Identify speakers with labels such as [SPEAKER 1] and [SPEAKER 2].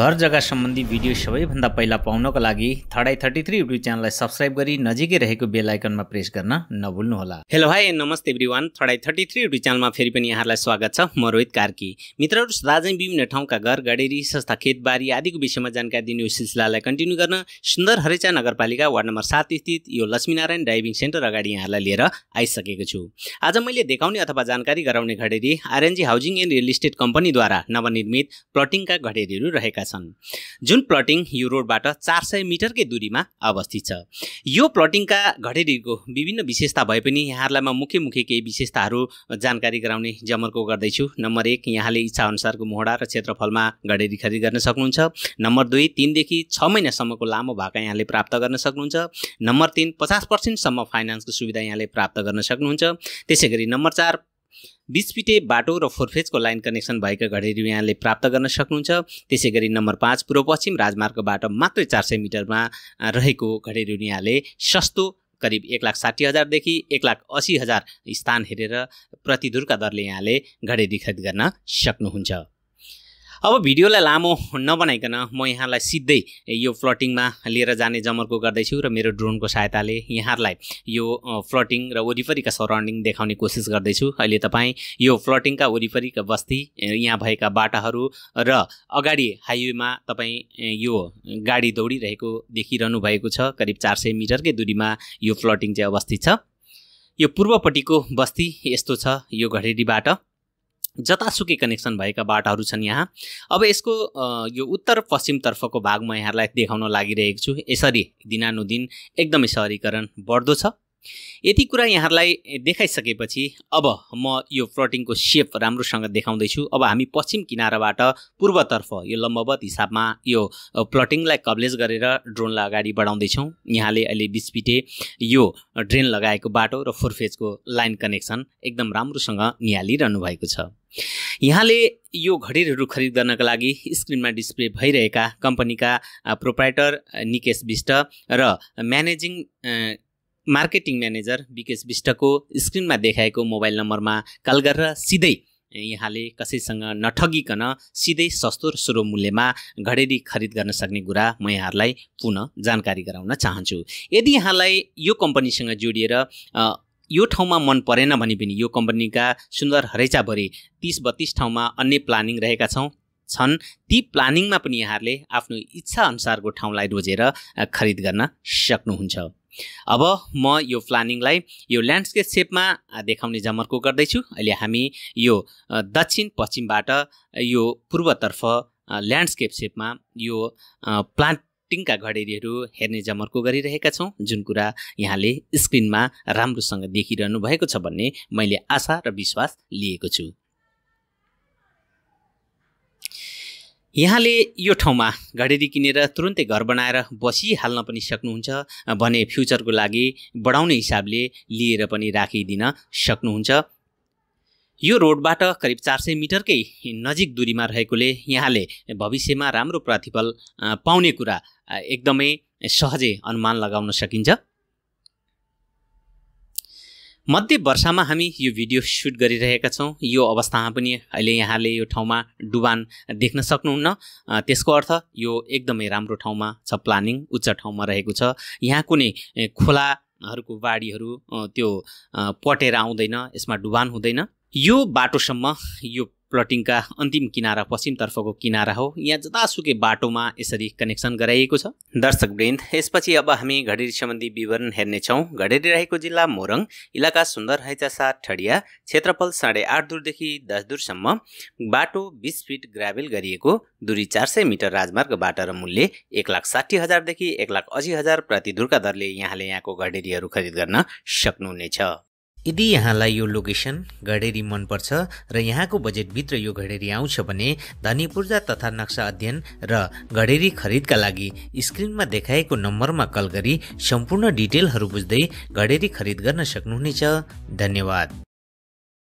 [SPEAKER 1] घर जग्गा सम्बन्धी भिडियो सबैभन्दा पहिला पाउनको लागि थर्डाई थर्टी थ्री युट्युब च्यानललाई सब्सक्राइब गरी नजिकै रहेको बेल आइकनमा प्रेस गर्न नभुल्नुहोला हेलो हाई नमस्ते एभ्री वान थर्डाई थर्टी थ्री युट्युब च्यानलमा फेरि पनि यहाँलाई स्वागत छ म रोहित कार्की मित्रहरू दार्जिलिङ विभिन्न ठाउँका घर गडेरी संस्था खेतबारी आदिको विषयमा जानकारी दिने यो सिलसिलालाई कन्टिन्यू गर्न सुन्दर हरेचा नगरपालिका वार्ड नम्बर सात स्थित यो लक्ष्मीनारायण ड्राइभिङ सेन्टर अगाडि यहाँलाई लिएर आइसकेको छु आज मैले देखाउने अथवा जानकारी गराउने घडेरी RNG housing and real estate कम्पनीद्वारा नवनिर्मित प्लटिङका घडेरीहरू रहेका छन् जुन प्लटिङ यो रोडबाट चार सय मिटरकै दूरीमा अवस्थित छ यो प्लटिङका घडेरीको विभिन्न विशेषता भए पनि यहाँहरूलाई म मुख्य मुख्य केही विशेषताहरू जानकारी गराउने जमर्को गर्दैछु नम्बर एक यहाँले इच्छाअनुसारको मोहडा र क्षेत्रफलमा घडेरी खरिद गर्न सक्नुहुन्छ नम्बर दुई तिनदेखि छ महिनासम्मको लामो भाका यहाँले प्राप्त गर्न सक्नुहुन्छ नम्बर तिन पचास पर्सेन्टसम्म फाइनेन्सको सुविधा यहाँले प्राप्त गर्न सक्नुहुन्छ त्यसै गरी नम्बर चार बिचपिटे बाटो र फोरफेजको लाइन कनेक्सन भएको घडेरी यहाँले प्राप्त गर्न सक्नुहुन्छ त्यसै गरी नम्बर पाँच पूर्व पश्चिम राजमार्गबाट मात्रै चार सय मिटरमा रहेको घडेरी यहाँले सस्तो करिब एक लाख साठी हजारदेखि एक लाख असी हजार स्थान हेरेर प्रतिदूरका दरले यहाँले घडेरी खरिद गर्न सक्नुहुन्छ अब भिडियोलाई लामो नबनाइकन म यहाँलाई सिधै यो फ्लटिङमा लिएर जाने जमर्को गर्दैछु र मेरो ड्रोनको सहायताले यहाँहरूलाई यो फ्लटिङ र वरिपरिका सराउन्डिङ देखाउने कोसिस गर्दैछु अहिले तपाईँ यो फ्लटिङका वरिपरिका बस्ती यहाँ भएका बाटाहरू र अगाडि हाइवेमा तपाईँ यो गाडी दौडिरहेको देखिरहनु भएको छ करिब चार सय मिटरकै दुरीमा यो फ्लटिङ चाहिँ अवस्थित छ यो पूर्वपट्टिको बस्ती यस्तो छ यो घडेरीबाट जतासुकै कनेक्सन भएका बाटाहरू छन् यहाँ अब यसको यो उत्तर पश्चिमतर्फको भाग म यहाँलाई देखाउन लागिरहेको छु यसरी दिनानुदिन एकदमै सहरीकरण बढ्दो छ यति कुरा यहाँहरूलाई देखाइसकेपछि अब म यो फ्लोटिङको सेप राम्रोसँग देखाउँदैछु अब हामी पश्चिम किनाराबाट पूर्वतर्फ यो लम्बवत हिसाबमा यो फ्लोटिङलाई कभरेज गरेर ड्रोनलाई अगाडि बढाउँदैछौँ यहाँले अहिले बिचपिटे यो ड्रेन लगाएको बाटो र फोर लाइन कनेक्सन एकदम राम्रोसँग निहालिरहनु भएको छ यहाँले यो घडीहरू खरिद गर्नका लागि स्क्रिनमा डिस्प्ले भइरहेका कम्पनीका प्रोप्राइटर निकेश विष्ट र म्यानेजिङ मार्केटिङ म्यानेजर विकेश विष्टको स्क्रिनमा देखाएको मोबाइल नम्बरमा कल गरेर सिधै यहाँले कसैसँग नठगिकन सिधै सस्तो र सुरु मूल्यमा घडेरी खरिद गर्न सक्ने कुरा म यहाँहरूलाई पुनः जानकारी गराउन चाहन्छु यदि यहाँलाई यो कम्पनीसँग जोडिएर यो ठाउँमा मन परेन भने पनि यो कम्पनीका सुन्दर हरेचाभरि तिस बत्तिस ठाउँमा अन्य प्लानिङ रहेका छौँ छन् ती प्लानिङमा पनि यहाँहरूले आफ्नो इच्छा अनुसारको ठाउँलाई रोजेर खरिद गर्न सक्नुहुन्छ अब म यो प्लानिङलाई यो ल्यान्डस्केप सेपमा देखाउने जमर्को गर्दैछु अहिले हामी यो दक्षिण पश्चिमबाट यो पूर्वतर्फ ल्यान्डस्केप सेपमा यो प्लान्टिङका टिङका घडेरीहरू हेर्ने जमर्को गरिरहेका छौँ जुन कुरा यहाँले स्क्रिनमा राम्रोसँग देखिरहनु भएको छ भन्ने मैले आशा र विश्वास लिएको छु यहाँले यो ठाउँमा घडेरी किनेर तुरुन्तै घर बनाएर बसिहाल्न पनि सक्नुहुन्छ भने फ्युचरको लागि बढाउने हिसाबले लिएर पनि राखिदिन सक्नुहुन्छ यो रोडबाट करिब चार सय मिटरकै नजिक दूरीमा रहेकोले यहाँले भविष्यमा राम्रो प्रतिफल पाउने कुरा एकदमै सहजै अनुमान लगाउन सकिन्छ मध्य वर्षामा हामी यो भिडियो सुट गरिरहेका छौँ यो अवस्थामा पनि अहिले यहाँले यो ठाउँमा डुबान देख्न सक्नुहुन्न त्यसको अर्थ यो एकदमै राम्रो ठाउँमा छ प्लानिङ उच्च ठाउँमा रहेको छ यहाँ कुनै खोलाहरूको बाढीहरू त्यो पटेर आउँदैन यसमा डुबान हुँदैन यो बाटोसम्म यो प्लटिङका अन्तिम किनारा पश्चिमतर्फको किनारा हो यहाँ जतासुकै बाटोमा यसरी कनेक्सन गराइएको छ दर्शक वृन्द यसपछि अब हामी घडेरी सम्बन्धी विवरण हेर्नेछौँ घडेरी रहेको जिल्ला मोरङ इलाका सुन्दर हैचा ठडिया क्षेत्रफल साढे आठ दूरदेखि दस दूरसम्म बाटो बिस फिट ग्राभेल गरिएको दूरी चार सय मिटर बाटो र मूल्य एक लाख साठी हजारदेखि एक लाख असी हजार प्रति प्रतिदूरका दरले यहाँले यहाँको घडेरीहरू खरिद गर्न सक्नुहुनेछ यदि यहाँलाई यो लोकेसन घडेरी मनपर्छ र यहाँको बजेटभित्र यो घडेरी आउँछ भने धनी पूर्जा तथा नक्सा अध्ययन र घडेरी खरिदका लागि स्क्रिनमा देखाएको नम्बरमा कल गरी सम्पूर्ण डिटेलहरू बुझ्दै घडेरी खरिद गर्न सक्नुहुनेछ धन्यवाद